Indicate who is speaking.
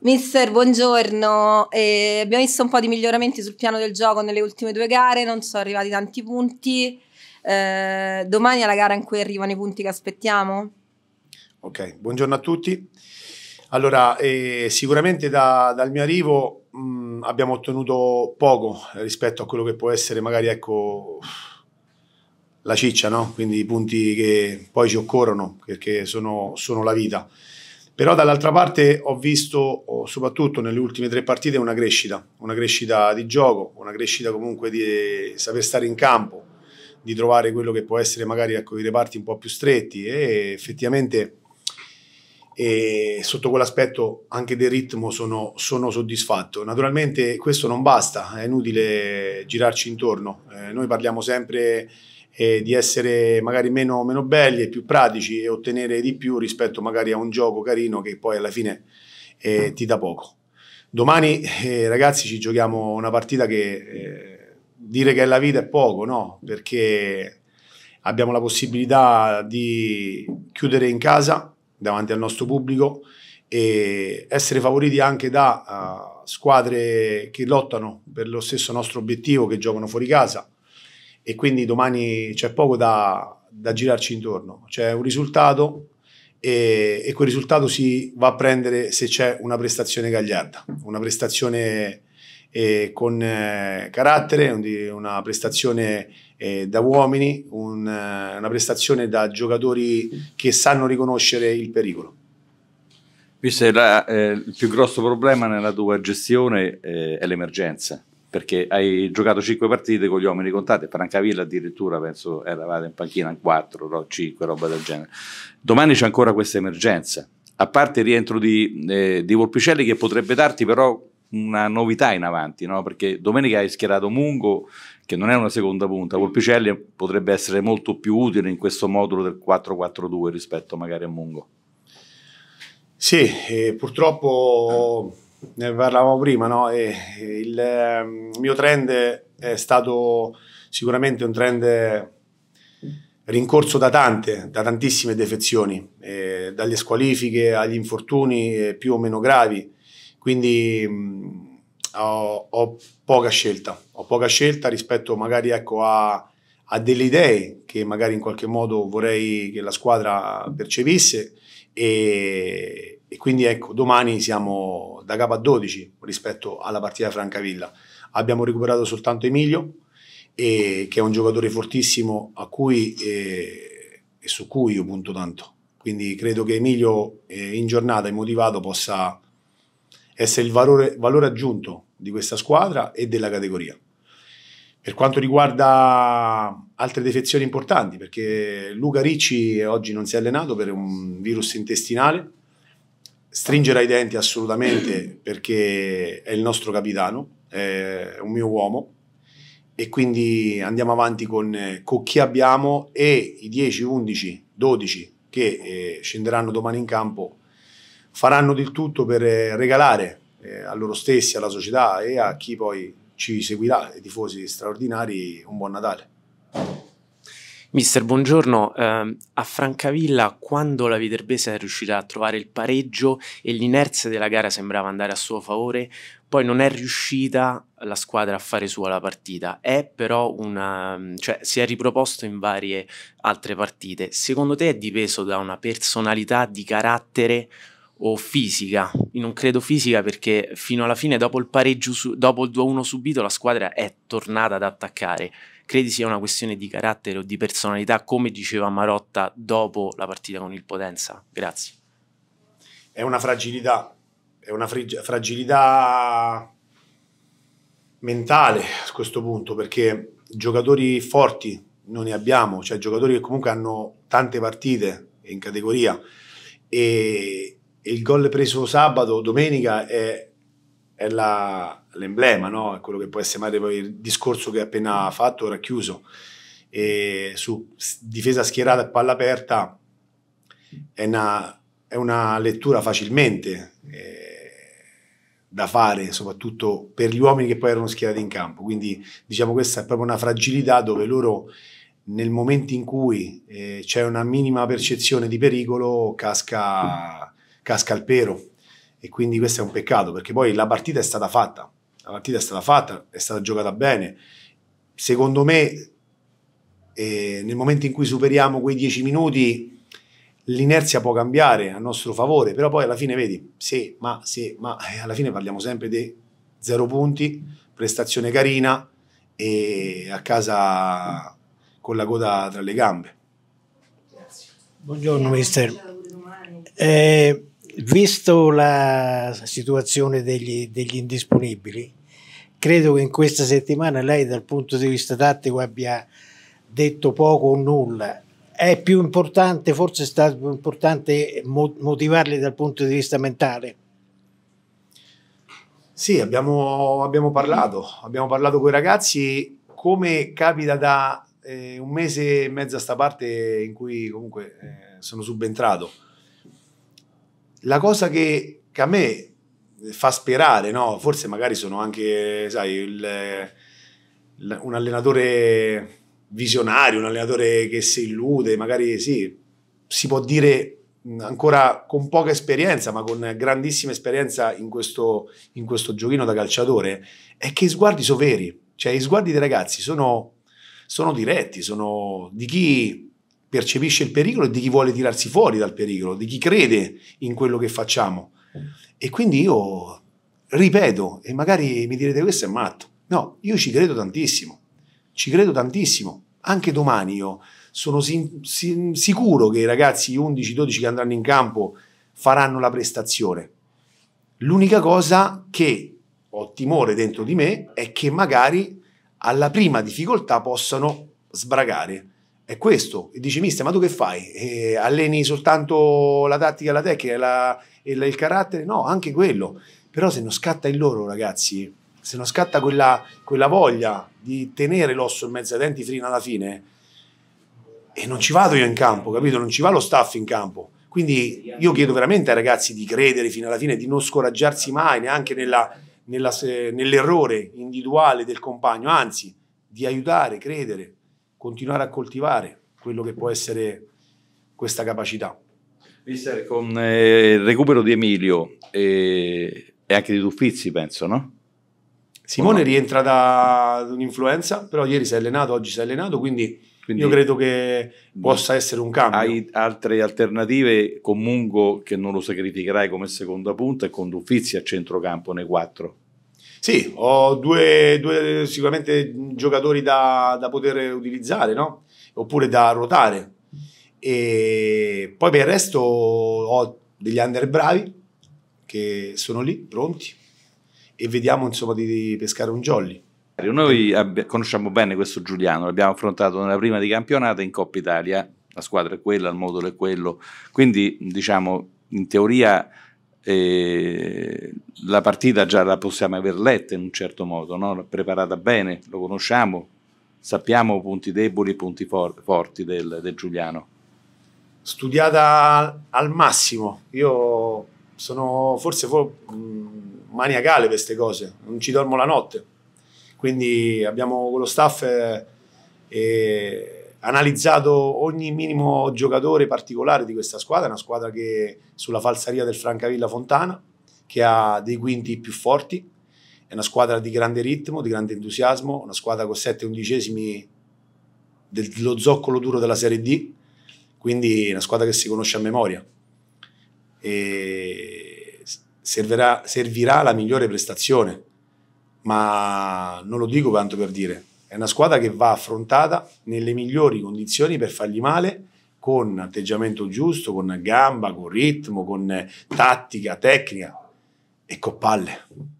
Speaker 1: Mister, buongiorno. Eh, abbiamo visto un po' di miglioramenti sul piano del gioco nelle ultime due gare, non sono arrivati tanti punti. Eh, domani è la gara in cui arrivano i punti che aspettiamo?
Speaker 2: Ok, buongiorno a tutti. Allora, eh, sicuramente da, dal mio arrivo mh, mm, abbiamo ottenuto poco rispetto a quello che può essere magari ecco, la ciccia, no? quindi i punti che poi ci occorrono perché sono, sono la vita. Però dall'altra parte ho visto, soprattutto nelle ultime tre partite, una crescita, una crescita di gioco, una crescita comunque di saper stare in campo, di trovare quello che può essere magari ecco, i reparti un po' più stretti e effettivamente e sotto quell'aspetto anche del ritmo sono, sono, soddisfatto. Naturalmente questo non basta, è inutile girarci intorno, eh, noi parliamo sempre eh, di essere magari meno, meno belli e più pratici e ottenere di più rispetto magari a un gioco carino che poi alla fine eh, mm. ti dà poco. Domani eh, ragazzi ci giochiamo una partita che eh, dire che è la vita è poco, no? Perché abbiamo la possibilità di chiudere in casa davanti al nostro pubblico e essere favoriti anche da uh, squadre che lottano per lo stesso nostro obiettivo, che giocano fuori casa e quindi domani c'è poco da, da girarci intorno. C'è un risultato e, e, quel risultato si va a prendere se c'è una prestazione gagliarda, una prestazione eh, con eh, carattere, una prestazione eh, da uomini, un, eh, una prestazione da giocatori che sanno riconoscere il pericolo.
Speaker 1: Visto che eh, il più grosso problema nella tua gestione eh, è l'emergenza perché hai giocato 5 partite con gli uomini contati, Francavilla addirittura penso eravate in panchina in 4, 5, roba del genere. Domani c'è ancora questa emergenza, a parte il rientro di, eh, di Volpicelli che potrebbe darti però una novità in avanti, no? perché domenica hai schierato Mungo, che non è una seconda punta, Volpicelli potrebbe essere molto più utile in questo modulo del 4-4-2 rispetto magari a Mungo.
Speaker 2: Sì, eh, purtroppo ne parlavamo prima, no? e, il ehm, mio trend è stato sicuramente un trend rincorso da tante, da tantissime defezioni, eh, dalle squalifiche agli infortuni più o meno gravi, quindi mh, ho, ho, poca scelta, ho poca scelta rispetto magari ecco, a, a, delle idee che magari in qualche modo vorrei che la squadra percepisse e, e quindi ecco, domani siamo da capo a 12 rispetto alla partita Francavilla. Abbiamo recuperato soltanto Emilio, eh, che è un giocatore fortissimo a cui, eh, e su cui io punto tanto. Quindi credo che Emilio eh, in giornata e motivato possa essere il valore, valore aggiunto di questa squadra e della categoria. Per quanto riguarda altre defezioni importanti, perché Luca Ricci oggi non si è allenato per un virus intestinale, stringerà i denti assolutamente perché è il nostro capitano, è un mio uomo e quindi andiamo avanti con, con chi abbiamo e i 10, 11, 12 che eh, scenderanno domani in campo faranno del tutto per eh, regalare eh, a loro stessi, alla società e a chi poi ci seguirà, i tifosi straordinari, un buon Natale. Mister, buongiorno. Eh, a Francavilla, quando la Viterbese è riuscita a trovare il pareggio e l'inerzia della gara sembrava andare a suo favore, poi non è riuscita la squadra a fare sua la partita. È però una, cioè, si è riproposto in varie altre partite. Secondo te è dipeso da una personalità di carattere? o fisica. Io non credo fisica perché fino alla fine, dopo il pareggio, su, dopo il 2-1 subito, la squadra è tornata ad attaccare. Credi sia una questione di carattere o di personalità, come diceva Marotta dopo la partita con il Potenza? Grazie. È una fragilità, è una fragilità mentale a questo punto, perché giocatori forti non ne abbiamo, cioè giocatori che comunque hanno tante partite in categoria e, il gol preso sabato, domenica, è, è la, l'emblema, no? quello che può essere madre poi il discorso che ha appena fatto, racchiuso E su difesa schierata e palla aperta è una, è una lettura facilmente eh, da fare, soprattutto per gli uomini che poi erano schierati in campo. Quindi diciamo questa è proprio una fragilità dove loro nel momento in cui eh, c'è una minima percezione di pericolo casca casca il pero e quindi questo è un peccato perché poi la partita è stata fatta, la partita è stata fatta, è stata giocata bene. Secondo me eh, nel momento in cui superiamo quei dieci minuti l'inerzia può cambiare a nostro favore, però poi alla fine vedi, sì, ma sì, ma eh, alla fine parliamo sempre di zero punti, prestazione carina e a casa con la coda tra le gambe. Buongiorno mister. Eh, Visto la situazione degli, degli indisponibili, credo che in questa settimana lei dal punto di vista tattico abbia detto poco o nulla. È più importante, forse è stato più importante motivarli dal punto di vista mentale. Sì, abbiamo, abbiamo parlato, abbiamo parlato con i ragazzi come capita da eh, un mese e mezzo a sta parte in cui comunque eh, sono subentrato la cosa che, che a me fa sperare, no? forse magari sono anche, sai, il, il, un allenatore visionario, un allenatore che si illude, magari sì, si può dire ancora con poca esperienza, ma con grandissima esperienza in questo, in questo giochino da calciatore, è che i sguardi sono veri, cioè i sguardi dei ragazzi sono, sono diretti, sono di chi percepisce il pericolo e di chi vuole tirarsi fuori dal pericolo, di chi crede in quello che facciamo. E quindi io ripeto, e magari mi direte questo è matto, no, io ci credo tantissimo, ci credo tantissimo, anche domani io sono sin, sin, sicuro che i ragazzi 11-12 che andranno in campo faranno la prestazione. L'unica cosa che ho timore dentro di me è che magari alla prima difficoltà possano sbragare è questo. E dici, mister, ma tu che fai? E eh, alleni soltanto la tattica, la tecnica la, il carattere? No, anche quello. Però se non scatta in loro, ragazzi, se non scatta quella, quella voglia di tenere l'osso in mezzo ai denti fino alla fine, e non ci vado io in campo, capito? Non ci va lo staff in campo. Quindi io chiedo veramente ai ragazzi di credere fino alla fine, di non scoraggiarsi mai neanche nell'errore individuale del compagno, anzi di aiutare, credere continuare a coltivare quello che può essere questa capacità.
Speaker 1: Mister, con eh, il recupero di Emilio eh, e anche di Tuffizi, penso, no? Simone no? rientra
Speaker 2: da un'influenza, però ieri si è allenato, oggi si è allenato, quindi, quindi io credo
Speaker 1: che possa essere un cambio. Hai altre alternative comunque che non lo sacrificherai come seconda punta e con Tuffizi a centrocampo nei quattro? Sì, ho
Speaker 2: due, due sicuramente giocatori da, da poter utilizzare, no? oppure da ruotare. E poi per il resto ho degli under bravi che sono lì, pronti, e vediamo insomma di pescare un jolly.
Speaker 1: Noi conosciamo bene questo Giuliano, l'abbiamo affrontato nella prima di campionato in Coppa Italia, la squadra è quella, il modulo è quello, quindi diciamo in teoria e la partita già la possiamo aver letta in un certo modo, no? preparata bene, lo conosciamo, sappiamo punti deboli e punti for forti del, del Giuliano.
Speaker 2: Studiata al massimo, io sono forse for mm, maniacale per queste cose, non ci dormo la notte, quindi abbiamo con lo staff... Eh, eh, analizzato ogni minimo giocatore particolare di questa squadra, è una squadra che sulla falsaria del Francavilla Fontana, che ha dei quinti più forti, è una squadra di grande ritmo, di grande entusiasmo, una squadra con 7 undicesimi dello zoccolo duro della Serie D, quindi una squadra che si conosce a memoria. E servirà, servirà la migliore prestazione, ma non lo dico tanto per dire, è una squadra che va affrontata nelle migliori condizioni per fargli male con atteggiamento giusto, con gamba, con ritmo, con tattica, tecnica e con palle.